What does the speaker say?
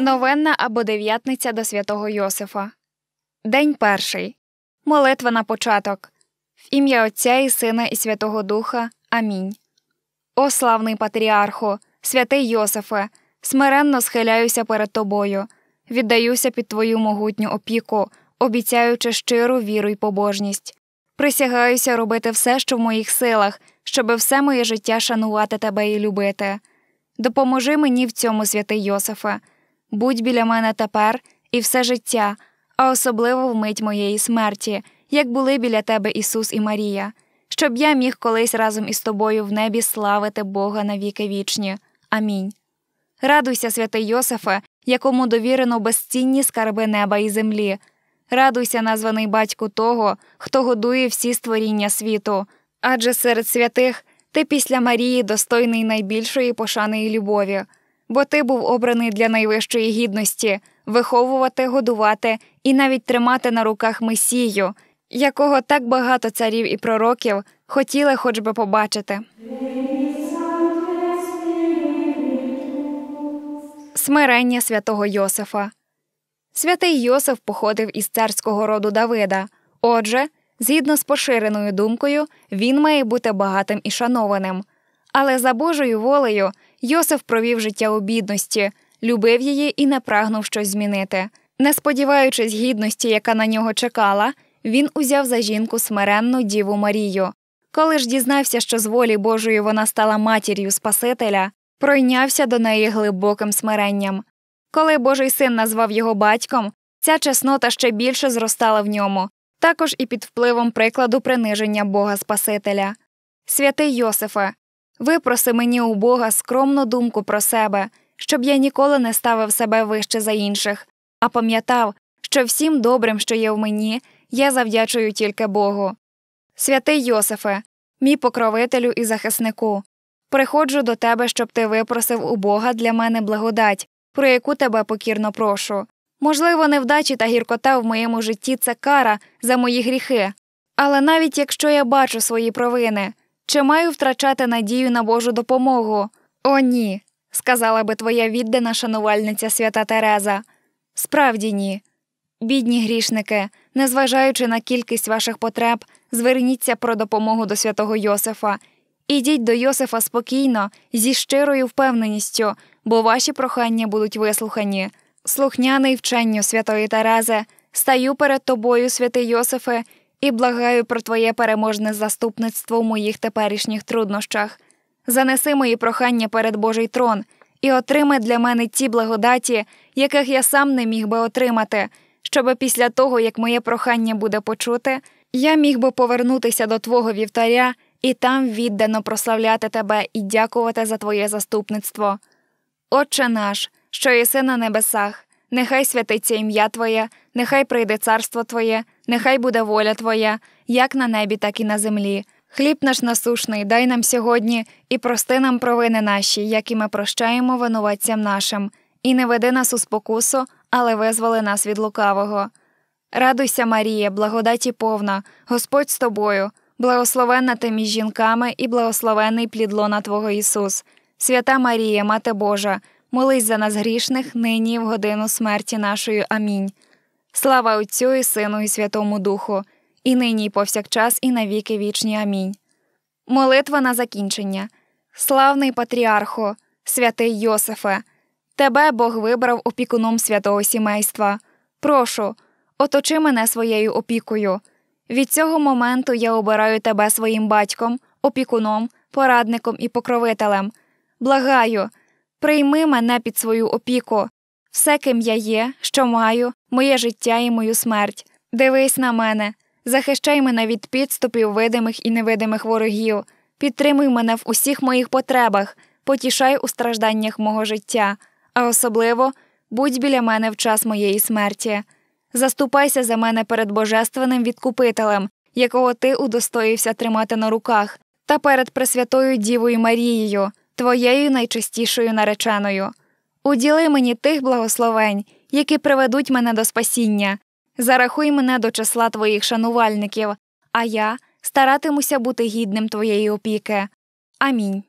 Новенна або дев'ятниця до святого Йосифа. День перший. Молитва на початок. В ім'я Отця і Сина, і Святого Духа. Амінь. О славний патріарху, святий Йосифе, смиренно схиляюся перед тобою, віддаюся під твою могутню опіку, обіцяючи щиру віру й побожність. Присягаюся робити все, що в моїх силах, щоби все моє життя шанувати тебе і любити. Допоможи мені в цьому, святий Йосифе будь біля мене тепер і все життя, а особливо вмить моєї смерті, як були біля тебе Ісус і Марія, щоб я міг колись разом із тобою в небі славити Бога навіки вічні. Амінь. Радуйся, святий Йосифе, якому довірено безцінні скарби неба і землі. Радуйся, названий батьку того, хто годує всі створіння світу, адже серед святих ти після Марії достойний найбільшої пошани і любові бо ти був обраний для найвищої гідності виховувати, годувати і навіть тримати на руках Месію, якого так багато царів і пророків хотіли хоч би побачити. Смирення святого Йосифа. Святий Йосиф походив із царського роду Давида. Отже, згідно з поширеною думкою, він має бути багатим і шанованим. Але за Божою волею Йосиф провів життя у бідності, любив її і не прагнув щось змінити. Не сподіваючись гідності, яка на нього чекала, він узяв за жінку смиренну Діву Марію. Коли ж дізнався, що з волі Божої вона стала матір'ю Спасителя, пройнявся до неї глибоким смиренням. Коли Божий син назвав його батьком, ця чеснота ще більше зростала в ньому, також і під впливом прикладу приниження Бога Спасителя. Святий Йосифе, Випроси мені у Бога скромну думку про себе, щоб я ніколи не ставив себе вище за інших, а пам'ятав, що всім добрим, що є в мені, я завдячую тільки Богу. Святий Йосифе, мій покровителю і захиснику, приходжу до тебе, щоб ти випросив у Бога для мене благодать, про яку тебе покірно прошу. Можливо, невдачі та гіркота в моєму житті це кара за мої гріхи, але навіть якщо я бачу свої провини. Чи маю втрачати надію на Божу допомогу? О, ні, сказала би твоя віддана шанувальниця свята Тереза. Справді ні. Бідні грішники, незважаючи на кількість ваших потреб, зверніться про допомогу до святого Йосифа. Ідіть до Йосифа спокійно, зі щирою впевненістю, бо ваші прохання будуть вислухані. Слухняний вченню святої Терези, стаю перед тобою, святий Йосифе, і благаю про твоє переможне заступництво в моїх теперішніх труднощах. Занеси мої прохання перед Божий трон і отримай для мене ті благодаті, яких я сам не міг би отримати, щоби після того, як моє прохання буде почуте, я міг би повернутися до Твого вівтаря і там віддано прославляти тебе і дякувати за твоє заступництво. Отче наш, що єси на небесах, нехай святиться ім'я Твоє, нехай прийде царство Твоє. Нехай буде воля Твоя, як на небі, так і на землі. Хліб наш насушний, дай нам сьогодні і прости нам провини наші, які ми прощаємо винуватцям нашим, і не веди нас у спокусу, але визволи нас від лукавого. Радуйся, Марія, благодаті повна, Господь з тобою, благословенна ти між жінками і благословений плідлона Твого Ісус. Свята Марія, Мати Божа, молись за нас грішних, нині і в годину смерті нашої. Амінь. Слава Отцю і Сину, і Святому Духу, і нині, і повсякчас, і навіки вічні. Амінь. Молитва на закінчення. Славний патріархо, святий Йосифе, тебе Бог вибрав опікуном святого сімейства. Прошу, оточи мене своєю опікою. Від цього моменту я обираю тебе своїм батьком, опікуном, порадником і покровителем. Благаю, прийми мене під свою опіку, все, ким я є, що маю, моє життя і мою смерть. Дивись на мене, захищай мене від підступів видимих і невидимих ворогів, підтримуй мене в усіх моїх потребах, потішай у стражданнях мого життя, а особливо будь біля мене в час моєї смерті. Заступайся за мене перед Божественним відкупителем, якого ти удостоївся тримати на руках, та перед Пресвятою Дівою Марією, твоєю найчистішою нареченою. Уділи мені тих благословень, які приведуть мене до спасіння. Зарахуй мене до числа твоїх шанувальників, а я старатимуся бути гідним твоєї опіки. Амінь.